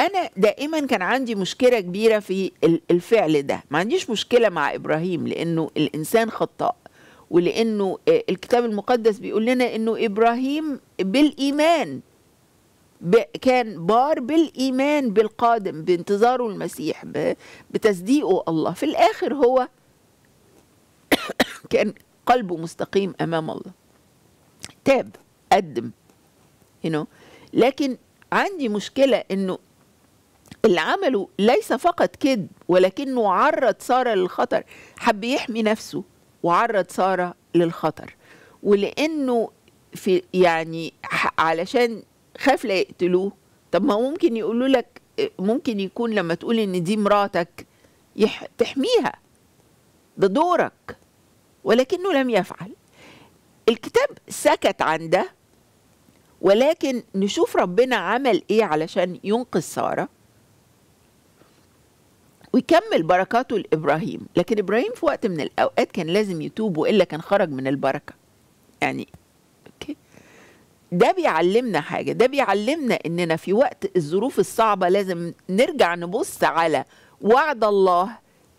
انا دائما كان عندي مشكله كبيره في الفعل ده ما عنديش مشكله مع ابراهيم لانه الانسان خطاء ولانه آه، الكتاب المقدس بيقول لنا انه ابراهيم بالايمان كان بار بالايمان بالقادم بانتظاره المسيح بتصديقه الله في الاخر هو كان قلبه مستقيم امام الله تاب قدم you know. لكن عندي مشكله انه اللي عمله ليس فقط كذب ولكنه عرض ساره للخطر حب يحمي نفسه وعرض ساره للخطر ولانه في يعني علشان خاف لا يقتلوه طب ما ممكن يقولوا لك ممكن يكون لما تقول ان دي مراتك يح تحميها ده دورك ولكنه لم يفعل الكتاب سكت عن ده ولكن نشوف ربنا عمل ايه علشان ينقذ ساره ويكمل بركاته لابراهيم لكن ابراهيم في وقت من الاوقات كان لازم يتوب والا كان خرج من البركه يعني ده بيعلمنا حاجه ده بيعلمنا اننا في وقت الظروف الصعبه لازم نرجع نبص على وعد الله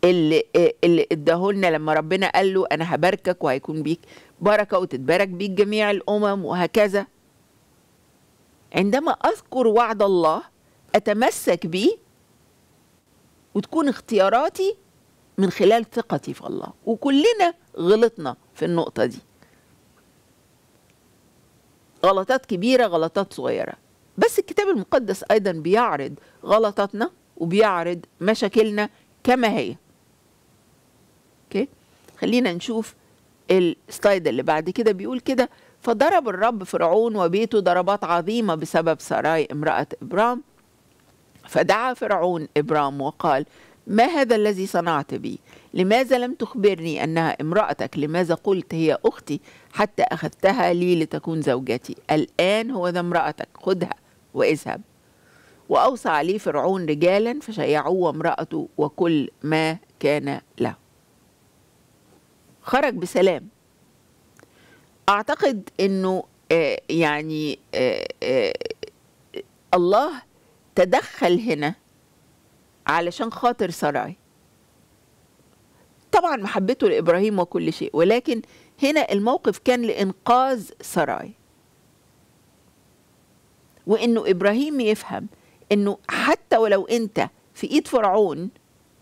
اللي اللي اداه لنا لما ربنا قال له انا هباركك وهيكون بيك بركه وتتبارك بيك جميع الامم وهكذا عندما اذكر وعد الله اتمسك بيه وتكون اختياراتي من خلال ثقتي في الله وكلنا غلطنا في النقطة دي غلطات كبيرة غلطات صغيرة بس الكتاب المقدس أيضا بيعرض غلطاتنا وبيعرض مشاكلنا كما هي اوكي خلينا نشوف السلايد اللي بعد كده بيقول كده فضرب الرب فرعون وبيته ضربات عظيمة بسبب سراي امرأة إبرام فدعا فرعون إبرام وقال ما هذا الذي صنعت بي لماذا لم تخبرني أنها امرأتك لماذا قلت هي أختي حتى أخذتها لي لتكون زوجتي الآن هو ذا امرأتك خذها واذهب وأوصى عليه فرعون رجالا فشيعوه وامرأته وكل ما كان له خرج بسلام أعتقد أنه آه، يعني آه، آه، الله تدخل هنا علشان خاطر سراي طبعا محبته لابراهيم وكل شيء ولكن هنا الموقف كان لانقاذ سراي وانه ابراهيم يفهم انه حتى ولو انت في ايد فرعون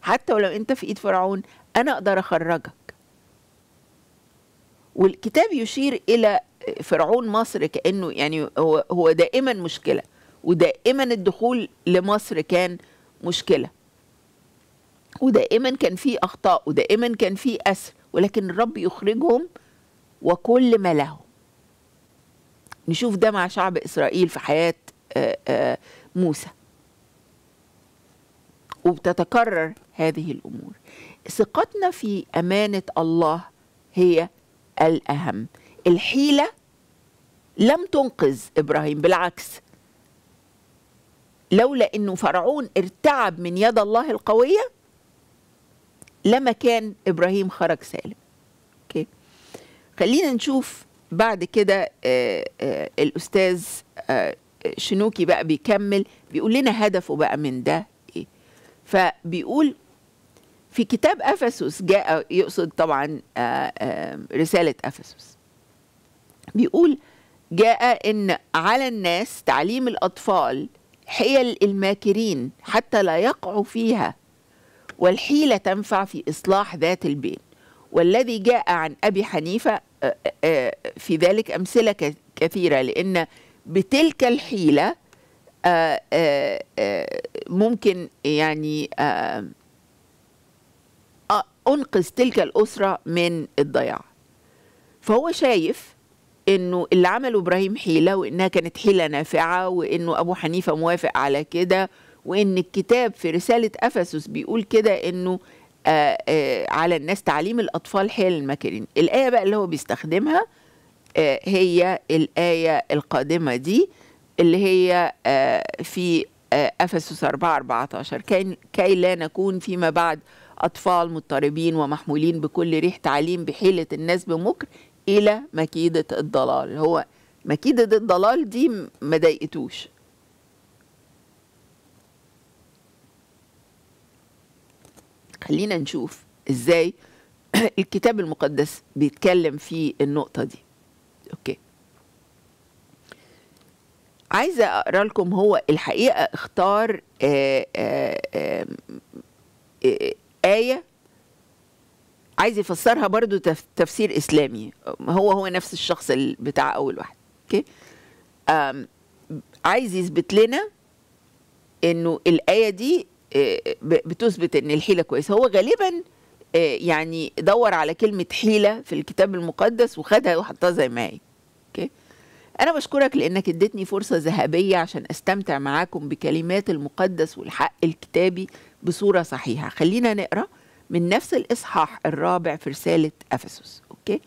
حتى ولو انت في ايد فرعون انا اقدر اخرجك والكتاب يشير الى فرعون مصر كانه يعني هو هو دائما مشكله ودائما الدخول لمصر كان مشكله ودائما كان في اخطاء ودائما كان في اسر ولكن الرب يخرجهم وكل ما لهم نشوف ده مع شعب اسرائيل في حياه آه، آه، موسى وبتتكرر هذه الامور ثقتنا في امانه الله هي الاهم الحيله لم تنقذ ابراهيم بالعكس لولا انه فرعون ارتعب من يد الله القويه لما كان ابراهيم خرج سالم اوكي خلينا نشوف بعد كده آه، آه، الاستاذ آه، شنوكي بقى بيكمل بيقول لنا هدفه بقى من ده ايه فبيقول في كتاب افسس جاء يقصد طبعا رساله افسس بيقول جاء ان على الناس تعليم الاطفال حيل الماكرين حتى لا يقعوا فيها والحيلة تنفع في إصلاح ذات البين والذي جاء عن أبي حنيفة في ذلك أمثلة كثيرة لأن بتلك الحيلة ممكن يعني أنقذ تلك الأسرة من الضياع فهو شايف انه اللي عمله ابراهيم حيله وانها كانت حيله نافعه وانه ابو حنيفه موافق على كده وان الكتاب في رساله افسس بيقول كده انه آآ آه، آآ آه، على الناس تعليم الاطفال حيل المكرين الايه بقى اللي هو بيستخدمها آه، هي الايه القادمه دي اللي هي في افسس 4 14 كي لا نكون فيما بعد اطفال مضطربين ومحمولين بكل ريح تعليم بحيله الناس بمكر الى مكيده الضلال هو مكيده الضلال دي ما ضايقتوش خلينا نشوف ازاي الكتاب المقدس بيتكلم في النقطه دي اوكي عايزه اقرا لكم هو الحقيقه اختار آآ آه، آآ آه، آآ آه، ايه عايز يفسرها برضو تف... تفسير اسلامي هو هو نفس الشخص بتاع اول واحد اوكي عايز يثبت لنا انه الايه دي آه، بتثبت ان الحيله كويسه هو غالبا آه، يعني دور على كلمه حيله في الكتاب المقدس وخدها وحطها زي ما هي اوكي انا بشكرك لانك اديتني فرصه ذهبيه عشان استمتع معاكم بكلمات المقدس والحق الكتابي بصوره صحيحه خلينا نقرا من نفس الإصحاح الرابع في رسالة أفسس أوكي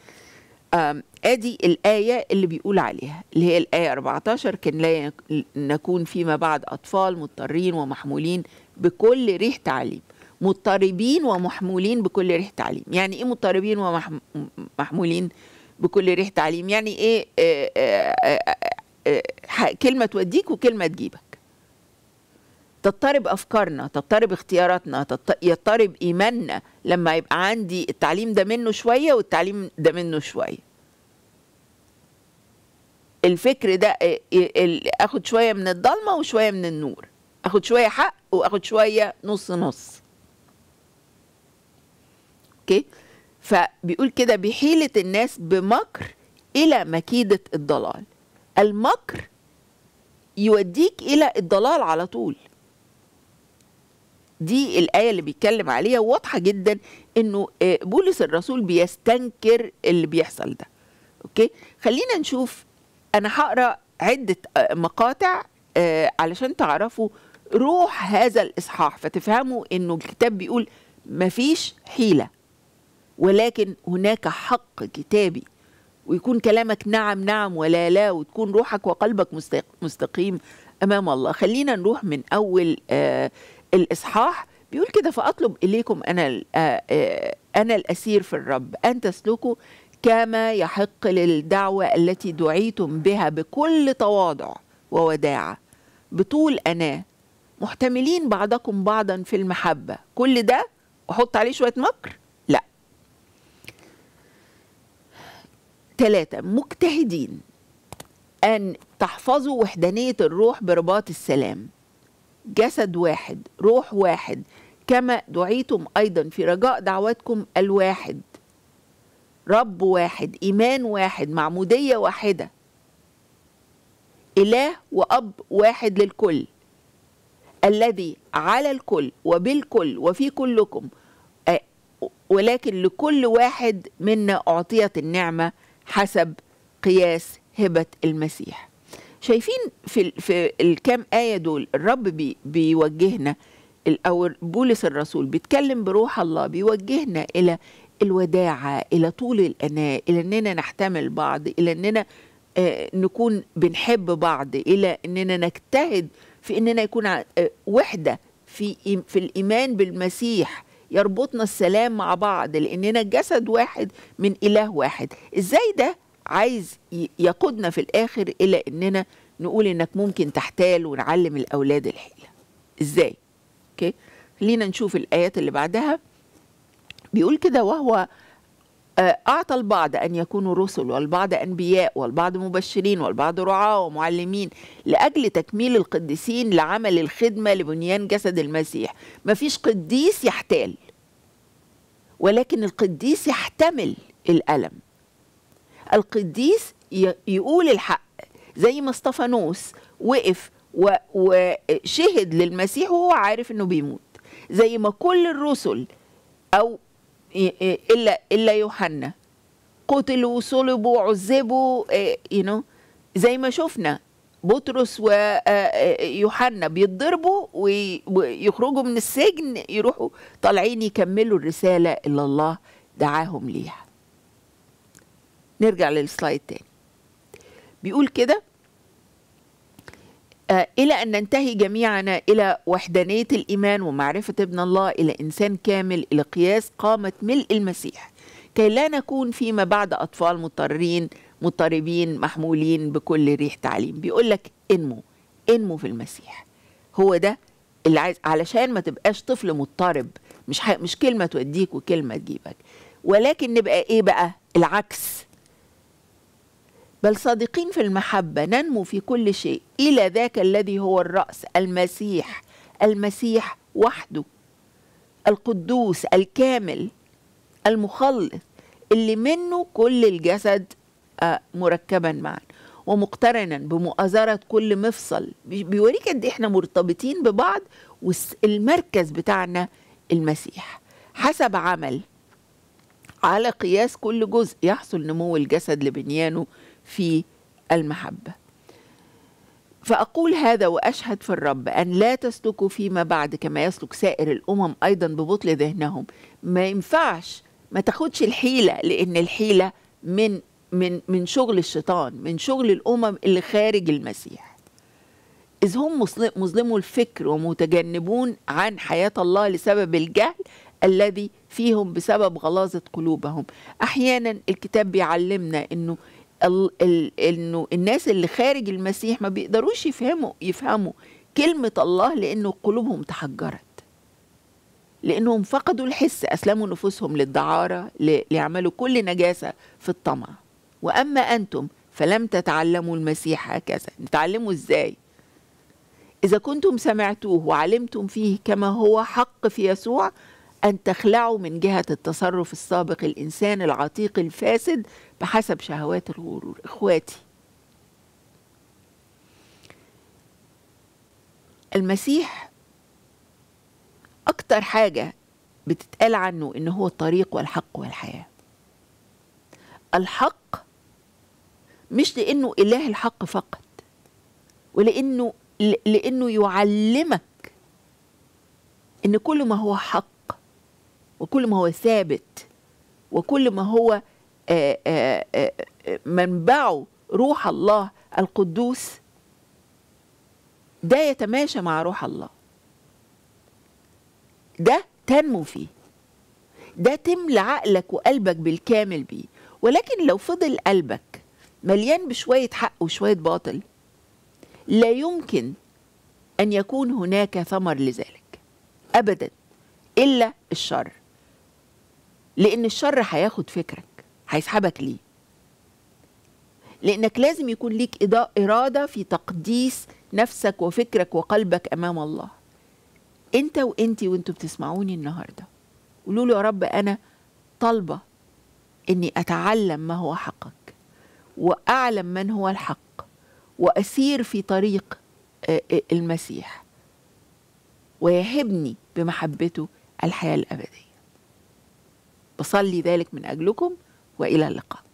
ادي الايه اللي بيقول عليها اللي هي الايه 14 كان لا نكون فيما بعد اطفال مضطرين ومحمولين بكل ريح تعليم مضطربين ومحمولين بكل ريح تعليم يعني ايه مضطربين ومحمولين بكل ريح تعليم يعني ايه, آه، آه، آه، كلمه توديك وكلمه تجيبك تضطرب افكارنا تضطرب اختياراتنا يضطرب ايماننا لما يبقى عندي التعليم ده منه شويه والتعليم ده منه شويه الفكر ده اخد شويه من الضلمه وشويه من النور اخد شويه حق واخد شويه نص نص اوكي فبيقول كده بحيله الناس بمكر الى مكيده الضلال المكر يوديك الى الضلال على طول دي الآية اللي بيتكلم عليها واضحة جدا إنه آه، بولس الرسول بيستنكر اللي بيحصل ده أوكي خلينا نشوف أنا هقرأ عدة آه، مقاطع آه، علشان تعرفوا روح هذا الإصحاح فتفهموا إنه الكتاب بيقول مفيش حيلة ولكن هناك حق كتابي ويكون كلامك نعم نعم ولا لا وتكون روحك وقلبك مستقيم امام الله خلينا نروح من اول آه الإصحاح بيقول كده فأطلب إليكم أنا آه، آه، أنا الأسير في الرب أن تسلكوا كما يحق للدعوة التي دعيتم بها بكل تواضع ووداعة بطول أناة محتملين بعضكم بعضا في المحبة كل ده أحط عليه شوية مكر لا ثلاثة مجتهدين أن تحفظوا وحدانية الروح برباط السلام جسد واحد روح واحد كما دعيتم ايضا في رجاء دعواتكم الواحد رب واحد ايمان واحد معموديه واحده اله واب واحد للكل الذي على الكل وبالكل وفي كلكم ولكن لكل واحد منا اعطيت النعمه حسب قياس هبه المسيح شايفين في في الكام ايه دول الرب بي بيوجهنا او بولس الرسول بيتكلم بروح الله بيوجهنا الى الوداعه الى طول الاناء الى اننا نحتمل بعض الى اننا آه، نكون بنحب بعض الى اننا نجتهد في اننا يكون آه، وحده في في الايمان بالمسيح يربطنا السلام مع بعض لاننا جسد واحد من اله واحد ازاي ده عايز يقودنا في الاخر الى اننا نقول انك ممكن تحتال ونعلم الاولاد الحيله ازاي اوكي خلينا نشوف الايات اللي بعدها بيقول كده وهو آه، أعطى البعض أن يكونوا رسل والبعض أنبياء والبعض مبشرين والبعض رعاة ومعلمين لأجل تكميل القديسين لعمل الخدمة لبنيان جسد المسيح مفيش قديس يحتال ولكن القديس يحتمل الألم القديس يقول الحق زي ما اسطفانوس وقف وشهد للمسيح وهو عارف انه بيموت زي ما كل الرسل او الا الا يوحنا قتلوا صلبوا عذبوا يو آه، نو زي ما شفنا بطرس ويوحنا آه، بيتضربوا ويخرجوا من السجن يروحوا طالعين يكملوا الرساله اللي الله دعاهم ليها نرجع للسلايد تاني بيقول كده آه إلى أن ننتهي جميعنا إلى وحدانية الإيمان ومعرفة ابن الله إلى إنسان كامل إلى قياس قامة ملء المسيح كي لا نكون فيما بعد أطفال مضطرين مضطربين محمولين بكل ريح تعليم بيقول لك انمو انمو في المسيح هو ده اللي عايز علشان ما تبقاش طفل مضطرب مش مش كلمه توديك وكلمه تجيبك ولكن نبقى ايه بقى العكس بل صادقين في المحبة ننمو في كل شيء إلى ذاك الذي هو الرأس المسيح المسيح وحده القدوس الكامل المخلص اللي منه كل الجسد آه، مركبا معا ومقترنا بمؤازرة كل مفصل بيوريك قد إيه احنا مرتبطين ببعض والمركز بتاعنا المسيح حسب عمل على قياس كل جزء يحصل نمو الجسد لبنيانه في المحبه فاقول هذا واشهد في الرب ان لا تسلكوا فيما بعد كما يسلك سائر الامم ايضا ببطل ذهنهم ما ينفعش ما تاخدش الحيله لان الحيله من من من شغل الشيطان من شغل الامم اللي خارج المسيح اذ هم مظلموا الفكر ومتجنبون عن حياه الله لسبب الجهل الذي فيهم بسبب غلاظه قلوبهم احيانا الكتاب بيعلمنا انه ال انه الناس اللي خارج المسيح ما بيقدروش يفهموا يفهموا كلمه الله لانه قلوبهم تحجرت لانهم فقدوا الحس اسلموا نفوسهم للدعاره ليعملوا كل نجاسه في الطمع واما انتم فلم تتعلموا المسيح هكذا نتعلموا ازاي اذا كنتم سمعتوه وعلمتم فيه كما هو حق في يسوع أن تخلعه من جهة التصرف السابق الإنسان العتيق الفاسد بحسب شهوات الغرور إخواتي المسيح أكتر حاجة بتتقال عنه إن هو الطريق والحق والحياة الحق مش لأنه إله الحق فقط ولأنه لأنه يعلمك إن كل ما هو حق وكل ما هو ثابت وكل ما هو منبعه روح الله القدوس ده يتماشى مع روح الله ده تنمو فيه ده تملى عقلك وقلبك بالكامل بيه ولكن لو فضل قلبك مليان بشوية حق وشوية باطل لا يمكن أن يكون هناك ثمر لذلك أبدا إلا الشر لان الشر هياخد فكرك هيسحبك ليه لانك لازم يكون ليك اراده في تقديس نفسك وفكرك وقلبك امام الله انت وانتي وانتوا بتسمعوني النهارده قولوا له يا رب انا طالبه اني اتعلم ما هو حقك واعلم من هو الحق واسير في طريق المسيح ويهبني بمحبته الحياه الابديه بصلي ذلك من أجلكم وإلى اللقاء